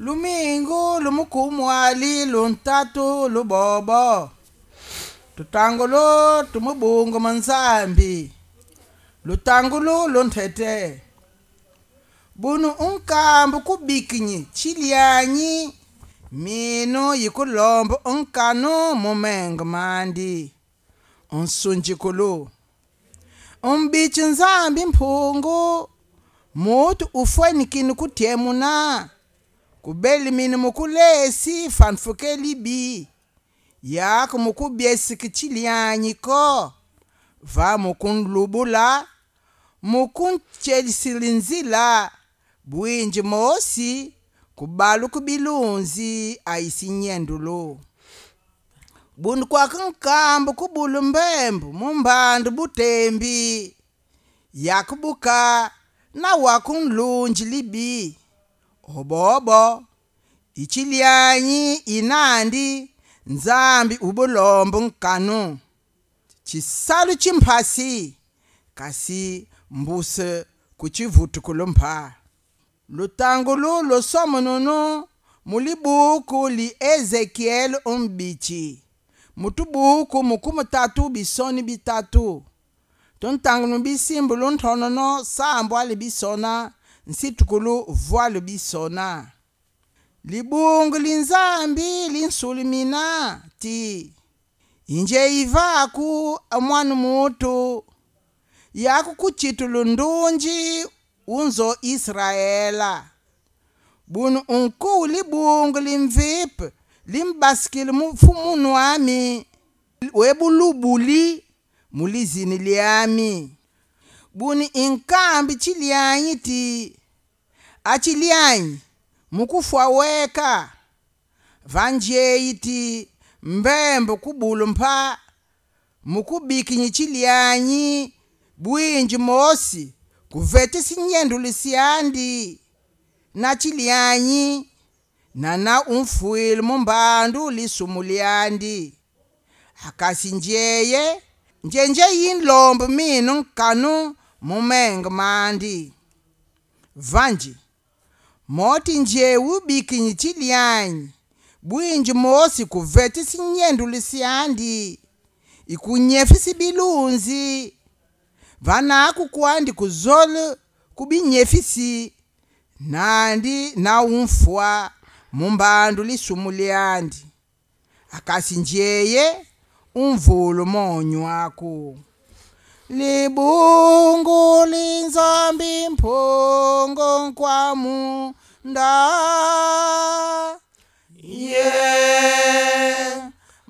lumingu lumukumwali luntatu lubobo tutangu lu tumubungu munzambi lutangu lu lunthete bunu unkambu kubikinyi chilianyi minu yikulombo unkanu mumengo mandi unsunjikulu umbichi nzambi mphungu mutu ufwenikini kutyemuna kubeli mini mukuleesi fanfuke libi yaku mukubya esiki cilianyiko va mukunlubula nzila bwinji moosi kubalu kubilunzi aisinyendulu bunu kwakunkambu kubulu mbembu mumbandu butembi yakubuka na wakunlunji libi obhobo ichilianyi inandi nzambi ubulombo nkanu chisalu chimphasi kasi mbuse kuchivutukulu mpha lutangu lulo somonunu mulibuku li ezekieli umbichi mutubuku mukumutatu bisoni bitatu tuntangunu bisimbu lunthonono sambwa libisona nsitukulu vwa lubisona libungu linzambi linsulumina ti inje ivaku amwana mutu yaku kuchitulu ndunji unzo israela bunu unkuwu libungu limvipu limbasikile mufumunwami webulubuli mulizini lyami buni inkambi chilianyi ti achilianyi mukufwa weka vanjeyi ti mbembo kubulu mpha mukubikinyi chilianyi bwinji mosi kuvete sinyenduli siandi na chilianyi nana umfwile mumbandu lisumu liandi akasinjeye njenje yinlomb minu nkanu mumeng mandi vanji moti nje ubikinyi tilyanyi bwinji mosi kuveti sinyenduli siandi ikunyefi sibilunzi vanaku kuandi kuzolu kubinyefisi nandi na umfwa mumbandu lisumu liandi akasi njeye umvulo monyo wakho libungu linzambi mphongo kwamunda ye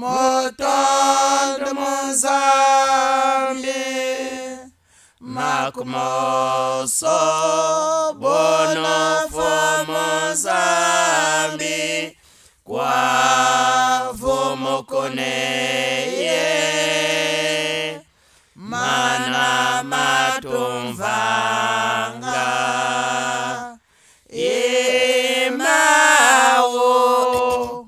motondo mozambi makumoso bono fo mozambi kwavomokone ye mana matomvanga imawo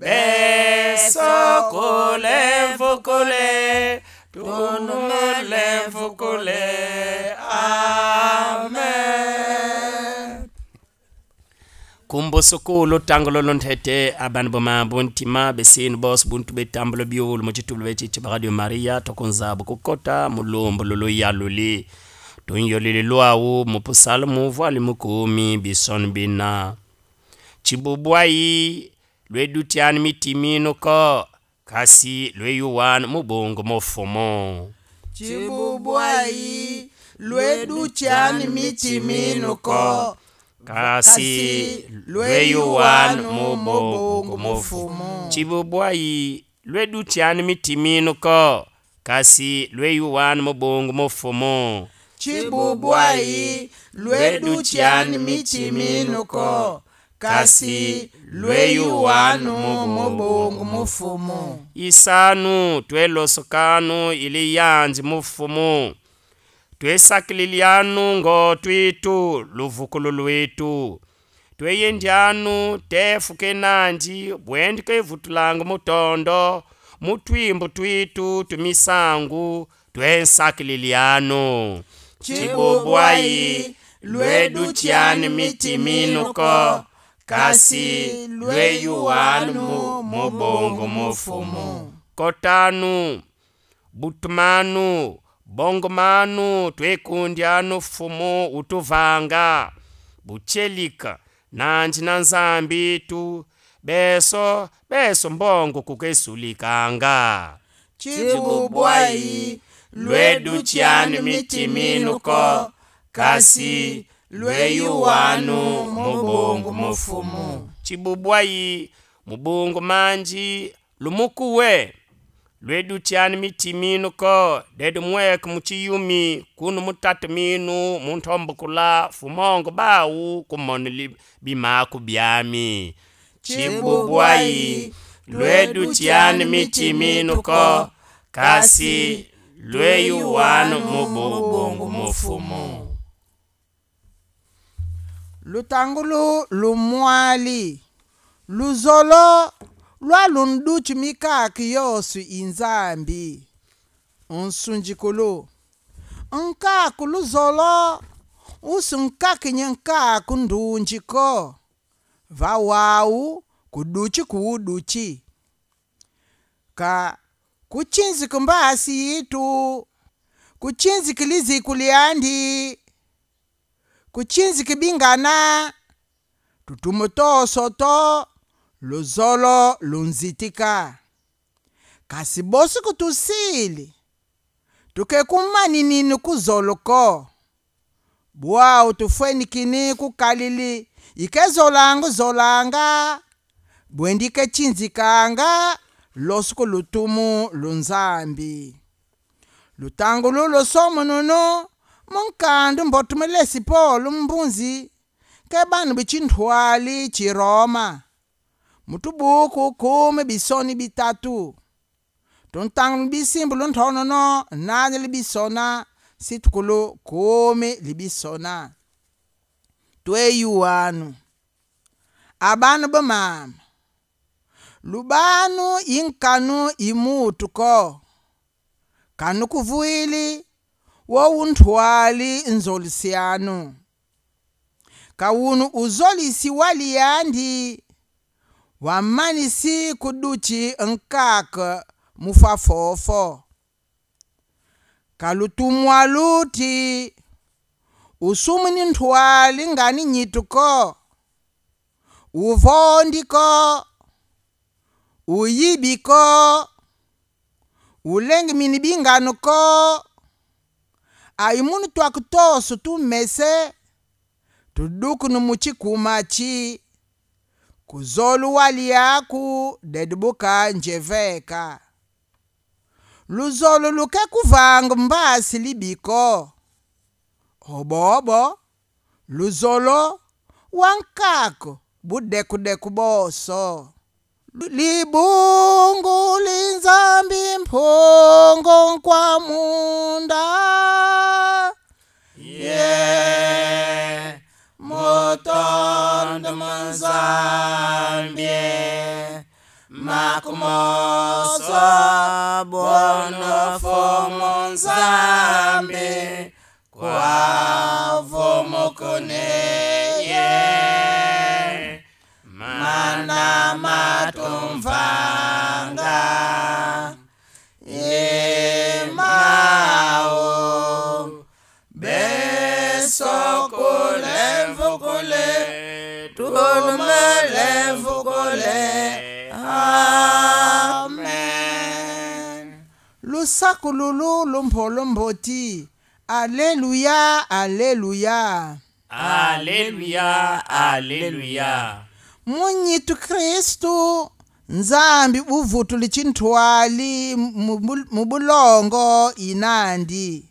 besokolevukule tunumolevukule amen kumboso kolo tangolo lontete abantu boma buntima besini bos buntu betambolo biolo muchitulo bechichi radio maria tokonzabo kukota mulombo loloyaluli tunyolile lwawu mupusalo muvwali mukumi bisoni bina lwedutiani lwedutyani ko kasi lweyuwana mubongo mofumo chibubwayi lwedutyani mitiminuko kasi lweyuwan mu bobongo mufumu cibubwayi lwedutian mitiminu ko kasi lweyuwan mu bongo mufumu cibubwayi lwedutian mitiminu ko kasi lweyuwanu mubungu mufumu isanu twelosokanu ili yanzi mufumu ngo twitu luvukulu lwitu tweyendyanu tefukenanji bwendi kevutulanga mutondo mutwimbo twitu tumisangu twensakililianu cibubwayi lwedu tyani mitiminuko kasi lweyuwanu mubongo mufumu kotanu butumanu bongo manu twekundi anu fumu utuvanga buchelika nanji na nzambi tu beso beso mbongo kukesulikanga cibubwayi lwedu cianu mitiminuko kasi lweyu wanu mubungu mufumu cibubwayi mubungu manji lumukuwe lwe dutyan mitiminu ko det mwek muchiyumi kun mutatminu muntombukula fumongo bawu kumon bimaku byami chibubwayi lwe dutyan mitiminu ko kasi lweyu wanu mububungu mufumu lutangulu lumwali luzolo lwalu nduchu mikaki yosu inzambi unsunjikulu nkaku luzolo usu nkakinye nkaku ndunjiko vawawu kuduchi kuuduchi ka kuchinziku mbasi yitu kuchinziki liziku lyandi kuchinziki bingana to luzolo lunzitika kasi bosuku tusili tuke kumaninini kuzolo ko buwawu tufwenikini kukalili ikezolanga uzolanga bwendi kecinzikanga losuku lutumu lunzambi lutangulu lusomununu munkandu mbotumelesi po lumbunzi ke banu bicinthuali ciroma mutubuku kumi bisoni bitatu tuntaŋ bisimbu lunthoonono nnaanyi libisona situkulu kumi libisona tweyuwanu abanu bomama lubanu inkanu imutu ko kanu kuvuili wowunthwali nzolisianu kawunu uzolisi waliyandi wa mani si ku duci nkak mufa fofo kalutumwalu ti usumuni nthwali ngani nyituko uvondiko uyibiko ulengi mini binganuko ayi munu twakutosu tumese tudukunu mucikuma ci kuzola uwali yakho dedbuka njeveka luzolo luke kuvanga mbasi libiko obobo luzolo wankako budekudeku boso libungu linzambi mphongo nkwa munda kumoswa bono fomo nzambi kwavo mokoneye mana matumva lusakululu lumpholomboti aleluya aleluya aleluya aleluya munyitu kristu nzambi uvutu lichintwali mubulongo inandi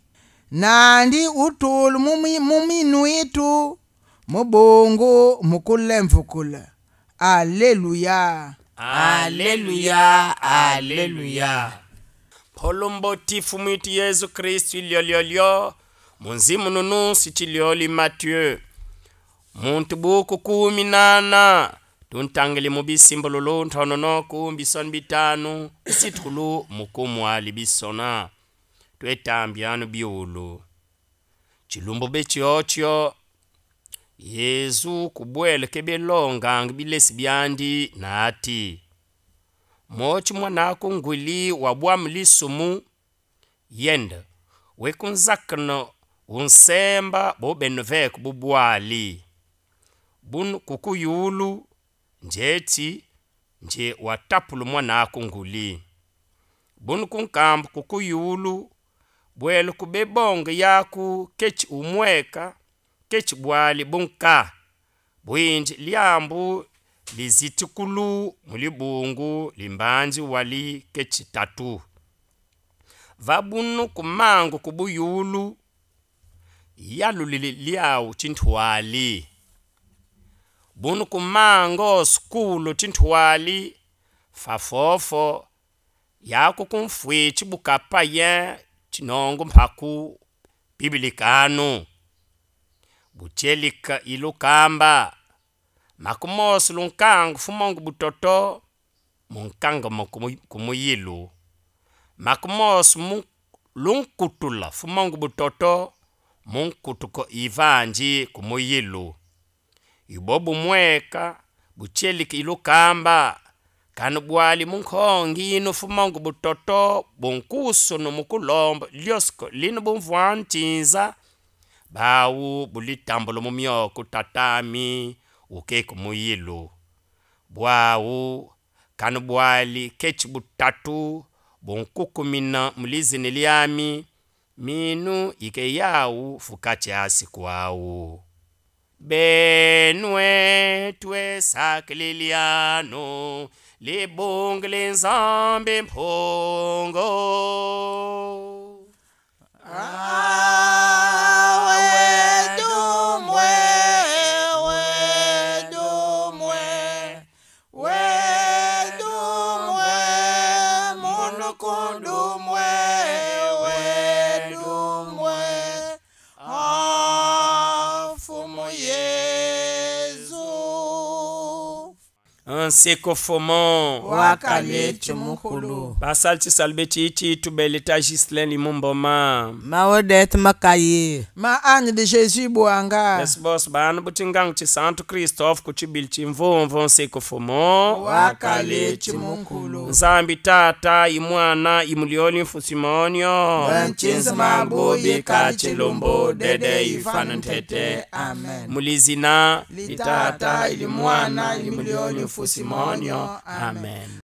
nandi utulu itu mubungu mukulemvukula aleluya aleluya aleluya kholo mbotifu yesu kristu lyolyo munzimu nunu sitilioli matieu muntu buku kumi nana tuntangile mubisimbululu nthonono kumbisona bitanu isithulu mukumwali bisona twetambyanu biulu cilumbu beciocio yesu kubweleke belongangi bilesi byandi nati moci mwanaku nguli wa bwamu lisumu yende wekunzakino wunsemba bobenu veku bubwali bun kukuyulu njeti nje watapulu mwanaku nguli bun kunkambu kukuyulu bwelu kubebonge yaku kechi umweka kechi bwali bunka bwinji liambu lizitikulu mulibungu limbanji wali kechitatu vabunu kumangu kubuyulu yalulili lyawu cinthuwali bunu kumango sukulu cinthuwali fafofo yaku kumfwi cibukapa ye cinongo mphaku bibilikanu bucelika ilukamba makumosi lunkangu fumongu butoto munkanga kumuyilu makumosi lunkutula fumongu butoto munkutuko ivanji kumuyilu ibo bumweka buchelika ilukamba kanu bwali munkhongi inu fumongu butoto bunkusu numukulombo lyosko lino bumvwa ntinza bawu bulitambula mumyoko tatami ukeko muyilu bwawu kanu bwali keci butatu bunkukumina mulizini lyami minu ike yawu fukaci asi kuwawu benue twesakililiano libungu linzambi mphungo ah. kondo anseko fomo wakale tshumukhulu basali tshisalu tshiitsitu beleta giseleni mumboma maodet makayi maanyi de jesus buanga besibose banu butingangu tsantu kristofe ku tshibili tshimvumvu nseko fomo wakale tshumukhulu nzambi tata imwana imulioli mfusimonio bantshintsi mabubi ka tshilumbu dede ifana ntete amen mulizina litata ilimwana imulioli mfusi Simonyo. Amen.